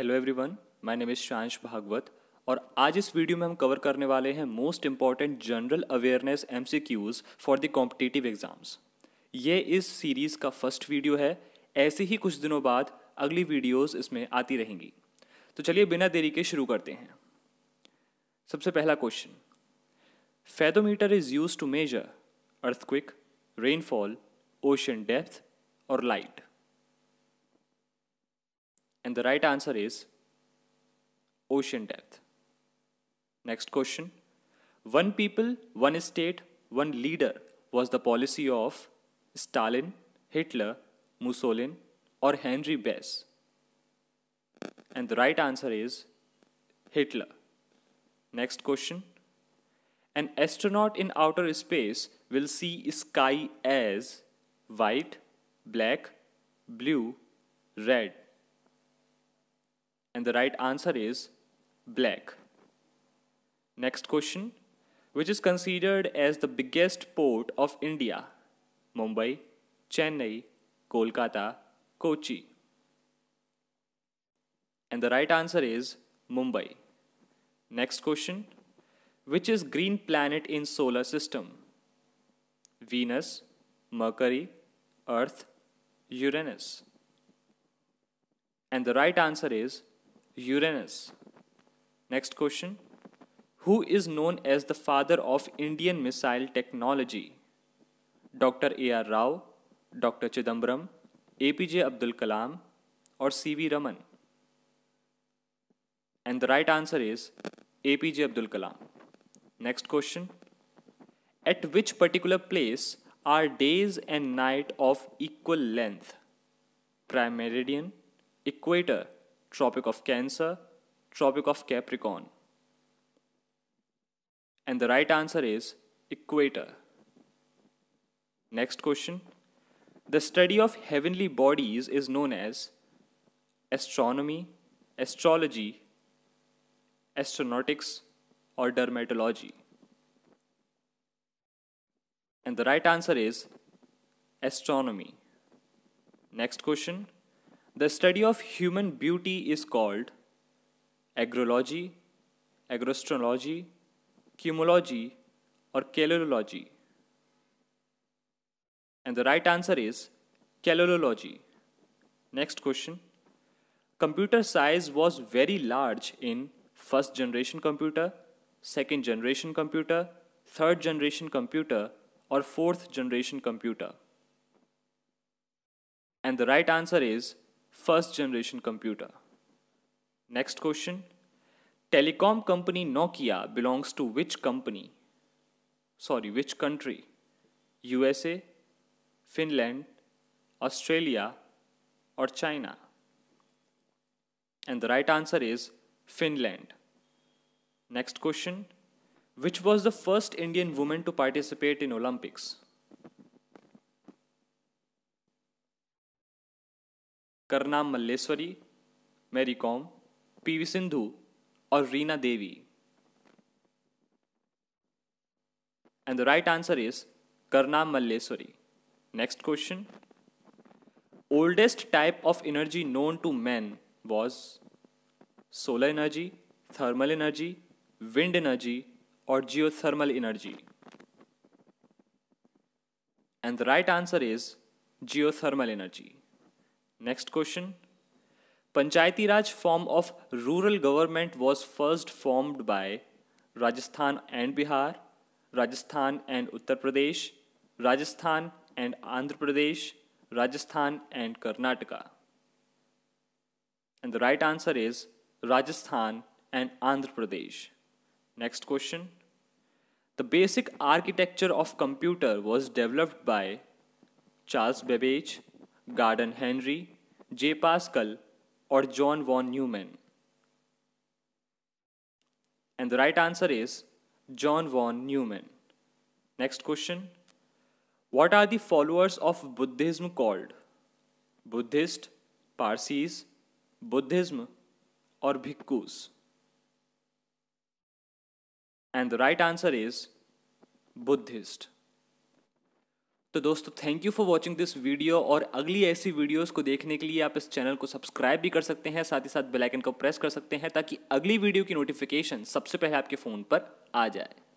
Hello everyone my name is Shansh Bhagwat और आज इस वीडियो में हम कवर करने वाले हैं most important general awareness MCQs for the competitive exams ये इस सीरीज़ का फर्स्ट वीडियो है ऐसे ही कुछ दिनों बाद अगली वीडियोस इसमें आती रहेंगी तो चलिए बिना देरी के शुरू करते हैं सबसे पहला question fathometer is use to measure earthquake rainfall ocean depth और light And the right answer is ocean depth. Next question. One people, one state, one leader was the policy of Stalin, Hitler, Mussolini, or Henry Bess? And the right answer is Hitler. Next question. An astronaut in outer space will see sky as white, black, blue, red. And the right answer is black. Next question, which is considered as the biggest port of India? Mumbai, Chennai, Kolkata, Kochi. And the right answer is Mumbai. Next question, which is green planet in solar system? Venus, Mercury, Earth, Uranus. And the right answer is Uranus. Next question Who is known as the father of Indian missile technology? Dr. A.R. Rao, Dr. Chidambaram, APJ Abdul Kalam, or C.V. Raman? And the right answer is APJ Abdul Kalam. Next question At which particular place are days and night of equal length? Prime meridian, equator, Tropic of Cancer, Tropic of Capricorn. And the right answer is equator. Next question. The study of heavenly bodies is known as astronomy, astrology, astronautics, or dermatology. And the right answer is astronomy. Next question. The study of human beauty is called agrology, agroastronomy, cumology, or calorology. And the right answer is calorology. Next question. Computer size was very large in first generation computer, second generation computer, third generation computer, or fourth generation computer. And the right answer is first generation computer. Next question. Telecom company Nokia belongs to which company? Sorry, which country? USA, Finland, Australia, or China? And the right answer is Finland. Next question. Which was the first Indian woman to participate in Olympics? Karnam Malleswari Mary Kom PV Sindhu और Reena Devi and the right answer is Karnam Malleswari next question oldest type of energy known to man was solar energy thermal energy wind energy और geothermal energy and the right answer is geothermal energy Next question. Panchayati Raj form of rural government was first formed by Rajasthan and Bihar, Rajasthan and Uttar Pradesh, Rajasthan and Andhra Pradesh, Rajasthan and Karnataka. And the right answer is Rajasthan and Andhra Pradesh. Next question. The basic architecture of computer was developed by Charles Babbage, Garden Henry, J. Pascal, or John von Neumann? And the right answer is John von Neumann. Next question What are the followers of Buddhism called? Buddhist, Parsis, Buddhism, or Bhikkhus? And the right answer is Buddhist. तो दोस्तों thank you for watching this video और अगली ऐसी videos को देखने के लिए आप इस चैनल को सब्सक्राइब भी कर सकते हैं साथ ही साथ बेल आइकन को प्रेस कर सकते हैं ताकि अगली वीडियो की नोटिफिकेशन सबसे पहले आपके फ़ोन पर आ जाए